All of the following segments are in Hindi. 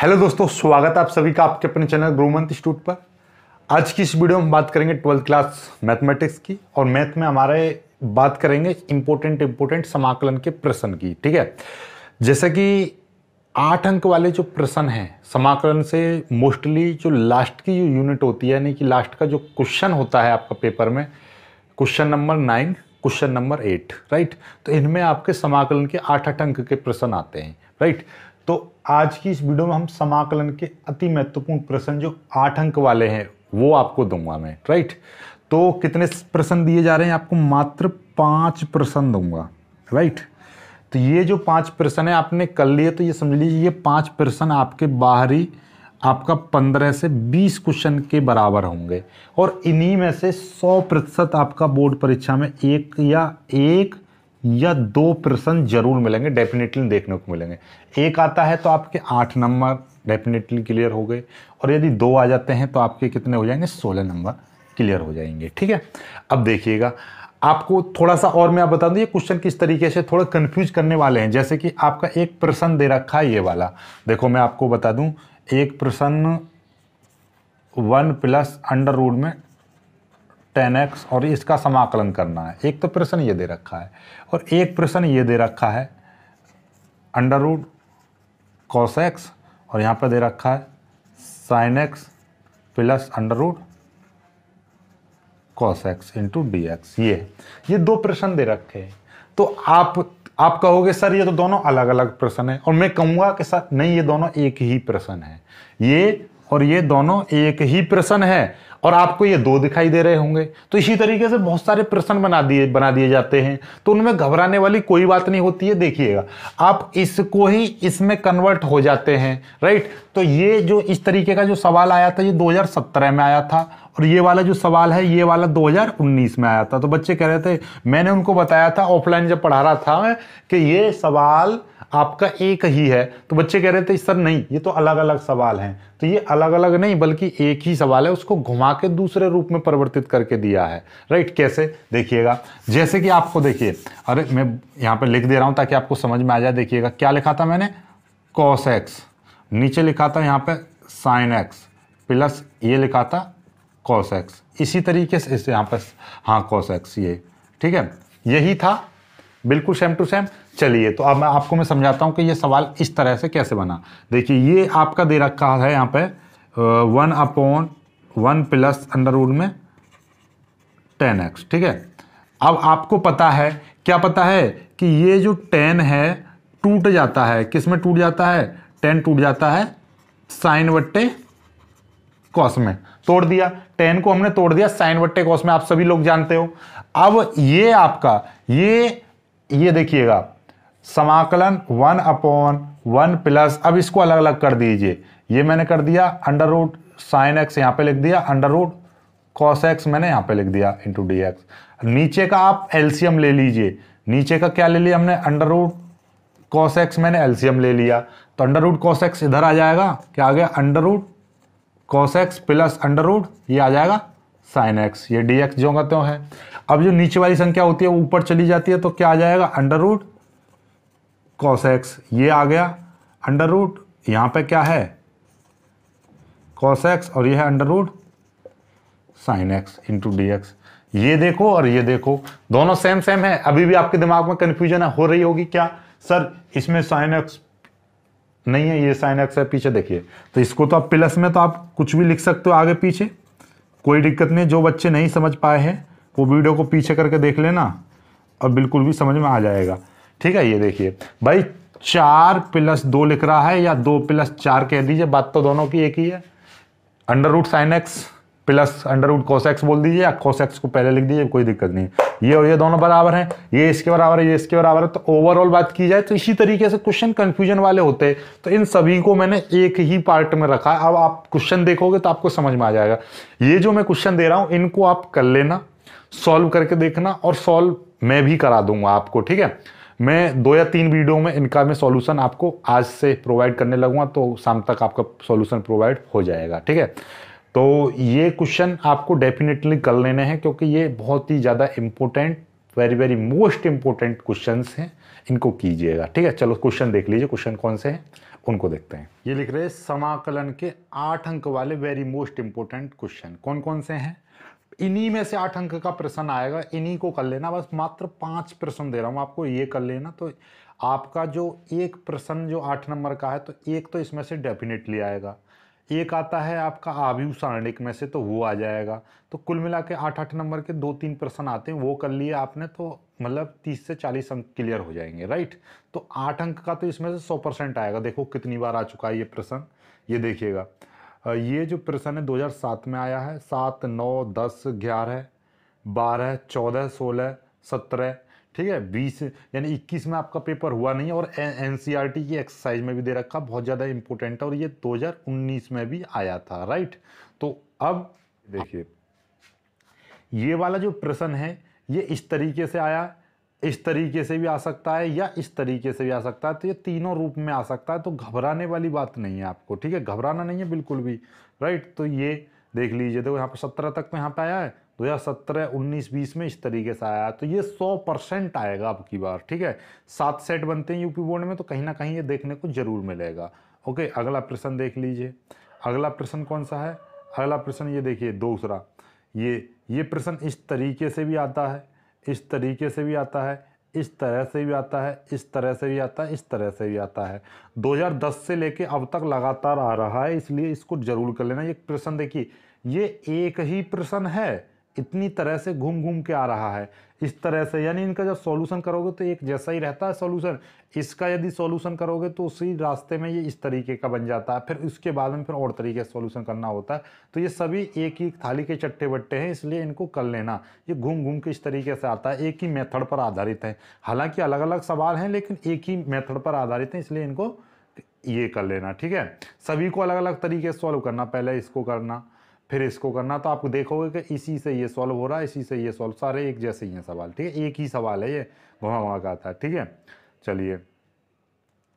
हेलो दोस्तों स्वागत है आप सभी का आपके अपने चैनल ग्रोमंत इंस्टीट्यूट पर आज की इस वीडियो में हम बात करेंगे ट्वेल्थ क्लास मैथमेटिक्स की और मैथ में हमारे बात करेंगे इंपॉर्टेंट इंपॉर्टेंट समाकलन के प्रश्न की ठीक है जैसे कि आठ अंक वाले जो प्रश्न हैं समाकलन से मोस्टली जो लास्ट की जो यूनिट होती है यानी कि लास्ट का जो क्वेश्चन होता है आपका पेपर में question number nine question number eight right तो इनमें आपके समाकलन के आठ आठ अंक के प्रश्न आते हैं राइट तो आज की इस वीडियो में हम समाकलन के अति महत्वपूर्ण प्रश्न जो आठ अंक वाले हैं वो आपको दूंगा मैं राइट तो कितने प्रश्न दिए जा रहे हैं आपको मात्र पांच प्रश्न दूंगा राइट तो ये जो पांच प्रश्न है आपने कर लिए तो ये समझ लीजिए ये पांच प्रश्न आपके बाहरी आपका पंद्रह से बीस क्वेश्चन के बराबर होंगे और इन्हीं में से सौ प्रतिशत आपका बोर्ड परीक्षा में एक या एक या दो प्रश्न जरूर मिलेंगे डेफिनेटली देखने को मिलेंगे एक आता है तो आपके आठ नंबर डेफिनेटली क्लियर हो गए और यदि दो आ जाते हैं तो आपके कितने हो जाएंगे सोलह नंबर क्लियर हो जाएंगे ठीक है अब देखिएगा आपको थोड़ा सा और मैं आप बता दूं ये क्वेश्चन किस तरीके से थोड़ा कंफ्यूज करने वाले हैं जैसे कि आपका एक प्रश्न दे रखा है ये वाला देखो मैं आपको बता दूं एक प्रश्न वन प्लस अंडर रूड में टेन एक्स और इसका समाकलन करना है एक तो प्रश्न ये दे रखा है और एक प्रश्न ये दे रखा है अंडर रूड कॉस एक्स और यहाँ पर दे रखा है sine x plus under root cos x into d x ये ये दो प्रश्न दे रखे हैं तो आप आप कहोगे सर ये तो दोनों अलग अलग प्रश्न है और मैं कहूँगा कि सर नहीं ये दोनों एक ही प्रश्न है ये और ये दोनों एक ही प्रश्न है और आपको ये दो दिखाई दे रहे होंगे तो इसी तरीके से बहुत सारे प्रश्न बना दिए बना दिए जाते हैं तो उनमें घबराने वाली कोई बात नहीं होती है देखिएगा आप इसको ही इसमें कन्वर्ट हो जाते हैं राइट तो ये जो इस तरीके का जो सवाल आया था ये 2017 में आया था और ये वाला जो सवाल है ये वाला 2019 में आया था तो बच्चे कह रहे थे मैंने उनको बताया था ऑफलाइन जब पढ़ा रहा था कि ये सवाल आपका एक ही है तो बच्चे कह रहे थे सर नहीं ये तो अलग अलग सवाल हैं तो ये अलग अलग नहीं बल्कि एक ही सवाल है उसको घुमा के दूसरे रूप में परिवर्तित करके दिया है राइट कैसे देखिएगा जैसे कि आपको देखिए अरे मैं यहाँ पर लिख दे रहा हूँ ताकि आपको समझ में आ जाए देखिएगा क्या लिखा था मैंने कॉस एक्स नीचे लिखा था यहाँ पर साइन एक्स प्लस ये लिखा था कॉस एक्स इसी तरीके से इस यहाँ पर हाँ कॉस एक्स ये ठीक है यही था बिल्कुल सेम टू सेम चलिए तो अब मैं आपको मैं समझाता हूँ कि ये सवाल इस तरह से कैसे बना देखिए ये आपका दे रखा है यहाँ पे one upon one plus under root में टेन एक्स ठीक है अब आपको पता है क्या पता है कि ये जो टेन है टूट जाता है किस में टूट जाता है टेन टूट जाता है साइन वट्टे कॉस में तोड़ दिया टेन को हमने तोड़ दिया साइन वट्टे कॉस में आप सभी लोग जानते हो अब ये आपका ये ये देखिएगा समाकलन वन अपॉन वन प्लस अब इसको अलग अलग कर दीजिए ये मैंने कर दिया अंडर रूट साइन एक्स यहाँ पे लिख दिया अंडर रूट कॉस एक्स मैंने यहाँ पे लिख दिया इंटू डी एक्स नीचे का आप एल्सियम ले लीजिए नीचे का क्या ले लिया हमने अंडर रूट कॉस एक्स मैंने एल्सियम ले लिया तो अंडर रूट कॉस एक्स इधर आ जाएगा क्या आ गया under root cos x plus under root ये आ जाएगा साइन एक्स ये डी एक्स जो कहते हैं अब जो नीचे वाली संख्या होती है वो ऊपर चली जाती है तो क्या आ जाएगा अंडर रूट कॉस एक्स ये आ गया अंडर रूट यहाँ पर क्या है कॉस एक्स और यह है under root sine x into d x ये देखो और ये देखो दोनों सेम सेम है अभी भी आपके दिमाग में कन्फ्यूजन हो रही होगी क्या सर इसमें साइन एक्स नहीं है ये साइन एक्स है पीछे देखिए तो इसको तो आप प्लस में तो आप कुछ भी लिख सकते हो आगे पीछे कोई दिक्कत नहीं जो बच्चे नहीं समझ पाए हैं वो वीडियो को पीछे करके देख लेना और बिल्कुल भी समझ में आ जाएगा ठीक है ये देखिए भाई चार प्लस दो लिख रहा है या दो प्लस चार कह दीजिए बात तो दोनों की एक ही है under root sine x plus under root x बोल दीजिए या एक्स को पहले लिख दीजिए कोई दिक्कत नहीं ये और ये दोनों बराबर हैं ये इसके बराबर है ये इसके बराबर है तो ओवरऑल बात की जाए तो इसी तरीके से क्वेश्चन कन्फ्यूजन वाले होते हैं तो इन सभी को मैंने एक ही पार्ट में रखा है अब आप क्वेश्चन देखोगे तो आपको समझ में आ जाएगा ये जो मैं क्वेश्चन दे रहा हूँ इनको आप कर लेना सॉल्व करके देखना और सॉल्व मैं भी करा दूंगा आपको ठीक है मैं दो या तीन वीडियो में इनका मैं सॉल्यूशन आपको आज से प्रोवाइड करने लगूंगा तो शाम तक आपका सॉल्यूशन प्रोवाइड हो जाएगा ठीक है तो ये क्वेश्चन आपको डेफिनेटली कर लेने हैं क्योंकि ये बहुत ही ज़्यादा important very very most important question हैं इनको कीजिएगा ठीक है चलो क्वेश्चन देख लीजिए क्वेश्चन कौन से हैं उनको देखते हैं ये लिख रहे हैं समाकलन के आठ अंक वाले वेरी मोस्ट इम्पोर्टेंट क्वेश्चन कौन कौन से हैं इन्हीं में से आठ अंक का प्रश्न आएगा इन्हीं को कर लेना बस मात्र पाँच प्रश्न दे रहा हूँ आपको ये कर लेना तो आपका जो एक प्रश्न जो आठ नंबर का है तो एक तो इसमें से डेफिनेटली आएगा एक आता है आपका आव्यू सारणिक में से तो वो आ जाएगा तो कुल मिला के आठ आठ नंबर के दो तीन प्रश्न आते हैं वो कर लिए आपने तो मतलब तीस से चालीस अंक क्लियर हो जाएंगे राइट तो आठ अंक का तो इसमें से सौ परसेंट आएगा देखो कितनी बार आ चुका है ये प्रश्न ये देखिएगा ये जो प्रश्न है दो में आया है सात नौ दस ग्यारह बारह चौदह सोलह सत्रह ठीक है बीस यानी इक्कीस में आपका पेपर हुआ नहीं और एन e की एक्सरसाइज में भी दे रखा बहुत ज़्यादा इंपॉर्टेंट है और ये दो में भी आया था राइट तो अब देखिए ये वाला जो प्रश्न है ये इस तरीके से आया इस तरीके से भी आ सकता है या इस तरीके से भी आ सकता है तो ये तीनों रूप में आ सकता है तो घबराने वाली बात नहीं है आपको ठीक है घबराना नहीं है बिल्कुल भी राइट तो ये देख लीजिए देखो यहाँ पर सत्रह तक तो यहाँ पे आया है दो हज़ार सत्रह उन्नीस बीस में इस तरीके से आया तो ये सौ परसेंट आएगा अब की बार ठीक है सात सेट बनते हैं यूपी बोर्ड में तो कहीं ना कहीं ये देखने को ज़रूर मिलेगा ओके अगला प्रश्न देख लीजिए अगला प्रश्न कौन सा है अगला प्रश्न ये देखिए दूसरा ये ये प्रश्न इस तरीके से भी आता है इस तरीके से भी आता है इस तरह से भी आता है इस तरह से भी आता है इस तरह से भी आता है 2010 से लेके अब तक लगातार आ रहा है इसलिए इसको जरूर कर लेना ये प्रश्न देखिए ये एक ही प्रश्न है इतनी तरह से घूम घूम के आ रहा है इस तरह से यानी इनका जब सॉल्यूशन करोगे तो एक जैसा ही रहता है सॉल्यूशन इसका यदि सॉल्यूशन करोगे तो उसी रास्ते में ये इस तरीके का बन जाता है फिर उसके बाद में फिर और तरीके से सॉल्यूशन करना होता है तो ये सभी एक ही थाली के चट्टे बट्टे हैं इसलिए इनको कर लेना ये घूम घूम के इस तरीके से आता है एक ही मेथड पर आधारित है हालांकि अलग अलग सवाल हैं लेकिन एक ही मेथड पर आधारित हैं इसलिए इनको ये कर लेना ठीक है सभी को अलग अलग तरीके से सॉल्व करना पहले इसको करना फिर इसको करना तो आप देखोगे कि इसी से ये सॉल्व हो रहा है इसी से ये सॉल्व सारे एक जैसे ही हैं सवाल ठीक है एक ही सवाल है ये वहाँ वहाँ का आता है ठीक है चलिए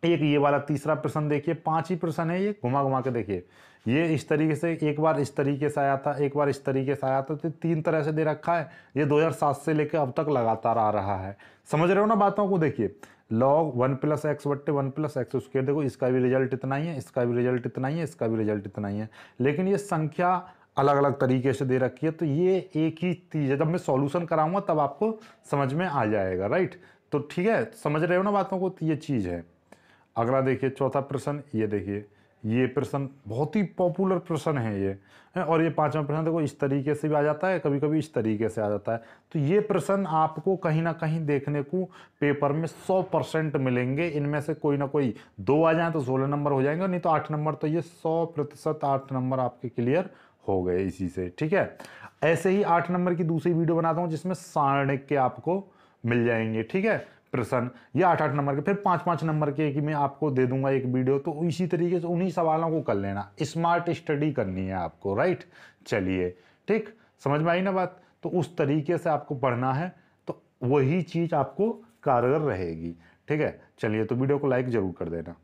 एक ये वाला तीसरा प्रश्न देखिए पांच ही प्रश्न है ये घुमा घुमा के देखिए ये इस तरीके से एक बार इस तरीके से आया था एक बार इस तरीके से आया था तो तीन तरह से दे रखा है ये 2007 से लेकर अब तक लगातार आ रहा है समझ रहे हो ना बातों को देखिए लॉग वन प्लस एक्स बट्टे वन प्लस एक्स उसके देखो इसका भी रिजल्ट इतना ही है इसका भी रिजल्ट इतना ही है इसका भी रिजल्ट इतना ही है लेकिन ये संख्या अलग अलग तरीके से दे रखी है तो ये एक ही चीज़ है जब मैं सॉल्यूशन कराऊंगा तब आपको समझ में आ जाएगा राइट तो ठीक है समझ रहे हो ना बातों को तो ये चीज़ है अगला देखिए चौथा प्रश्न ये देखिए ये प्रश्न बहुत ही पॉपुलर प्रश्न है ये और ये पांचवा प्रश्न देखो इस तरीके से भी आ जाता है कभी कभी इस तरीके से आ जाता है तो ये प्रश्न आपको कहीं ना कहीं देखने को पेपर में सौ परसेंट मिलेंगे इनमें से कोई ना कोई दो आ जाए तो सोलह नंबर हो जाएंगे नहीं तो आठ नंबर तो ये सौ प्रतिशत आठ नंबर आपके क्लियर हो गए इसी से ठीक है ऐसे ही आठ नंबर की दूसरी वीडियो बनाता हूँ जिसमें सारणिक के आपको मिल जाएंगे ठीक है प्रश्न ये आठ आठ नंबर के फिर पाँच पाँच नंबर के कि मैं आपको दे दूंगा एक वीडियो तो इसी तरीके से उन्हीं सवालों को कर लेना स्मार्ट स्टडी करनी है आपको राइट चलिए ठीक समझ में आई ना बात तो उस तरीके से आपको पढ़ना है तो वही चीज़ आपको कारगर रहेगी ठीक है चलिए तो वीडियो को लाइक ज़रूर कर देना